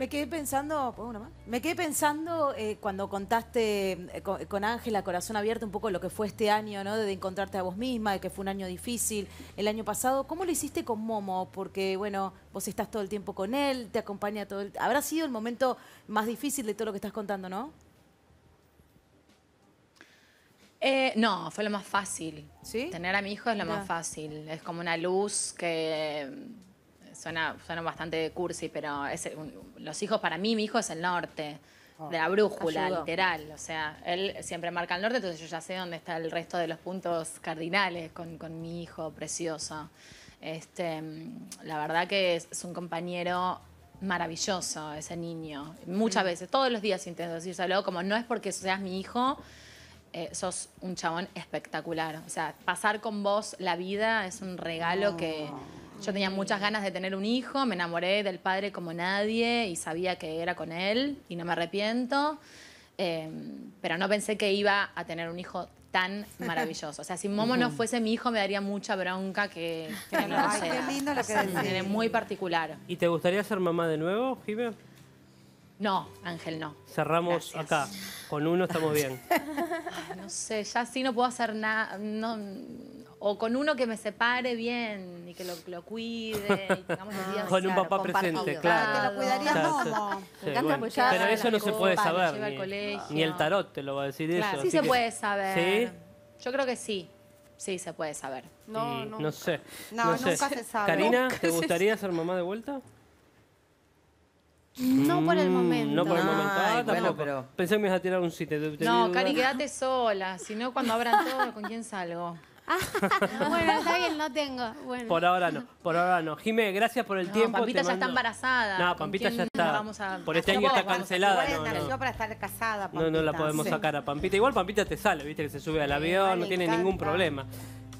Me quedé pensando, Me quedé pensando eh, cuando contaste eh, con Ángela Corazón Abierto un poco lo que fue este año, ¿no? De encontrarte a vos misma, de que fue un año difícil el año pasado. ¿Cómo lo hiciste con Momo? Porque, bueno, vos estás todo el tiempo con él, te acompaña todo el... Habrá sido el momento más difícil de todo lo que estás contando, ¿no? Eh, no, fue lo más fácil. ¿Sí? Tener a mi hijo es lo más fácil. Es como una luz que suena, suena bastante cursi, pero los hijos, para mí, mi hijo es el norte, ah, de la brújula, literal. O sea, él siempre marca el norte, entonces yo ya sé dónde está el resto de los puntos cardinales con, mi hijo precioso. Este, la verdad que es, un compañero maravilloso ese niño. Muchas mm. veces, todos los días intento saludo como no es porque seas mi hijo, eh, sos un chabón espectacular. O sea, pasar con vos la vida es un regalo que yo tenía muchas ganas de tener un hijo, me enamoré del padre como nadie y sabía que era con él y no me arrepiento, em, pero no pensé que iba a tener un hijo tan maravilloso. O sea, si Momo no fuese mi hijo, me daría mucha bronca que, no lo Ay, qué lindo lo que Muy particular. ¿Y te gustaría ser mamá de nuevo, Jimé? No, Ángel, no. Cerramos acá. Con uno estamos bien. no sé, ya sí no puedo hacer nada. No, o con uno que me separe bien y que lo, lo cuide. Y tengamos ah. con un papá presente, claro. Ah, que lo cuidarías como. pero eso no se puede saber. Ni, el tarot te lo va a decir claro. eso. Sí se puede saber. ¿Sí? Yo creo que sí. Sí, se puede saber. No, no. No sé. No, no nunca se sabe. Karina, ¿te gustaría ser mamá de vuelta? No por el momento. No por el momento. Ah, tampoco. Pensé que me ibas a tirar un sitio. no, Cari, quédate sola. Si no, cuando abran todo, ¿con quién salgo? bueno, está no tengo. Por ahora no, por ahora no. Jimé, gracias por el tiempo. Pampita ya está embarazada. No, Pampita ya está. Por este ah, año está cancelada. No, no. No, la podemos sacar a Pampita. Igual Pampita te sale, viste que se sube al avión, no tiene ningún problema.